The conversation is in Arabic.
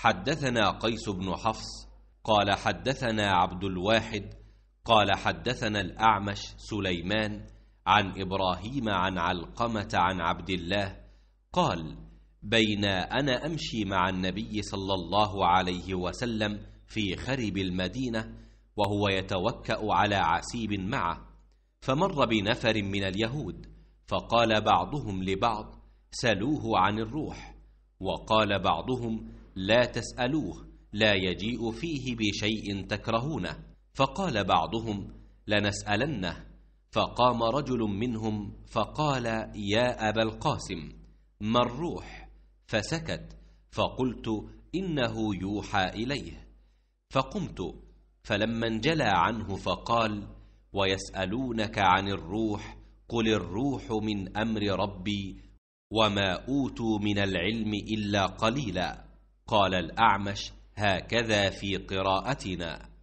حدثنا قيس بن حفص قال حدثنا عبد الواحد قال حدثنا الأعمش سليمان عن إبراهيم عن علقمة عن عبد الله قال بين أنا أمشي مع النبي صلى الله عليه وسلم في خرب المدينة وهو يتوكأ على عسيب معه فمر بنفر من اليهود فقال بعضهم لبعض سلوه عن الروح وقال بعضهم لا تسألوه لا يجيء فيه بشيء تكرهونه فقال بعضهم لنسألنه فقام رجل منهم فقال يا أبا القاسم ما الروح فسكت فقلت إنه يوحى إليه فقمت فلما انجلى عنه فقال ويسألونك عن الروح قل الروح من أمر ربي وما أوتوا من العلم إلا قليلاً قال الأعمش هكذا في قراءتنا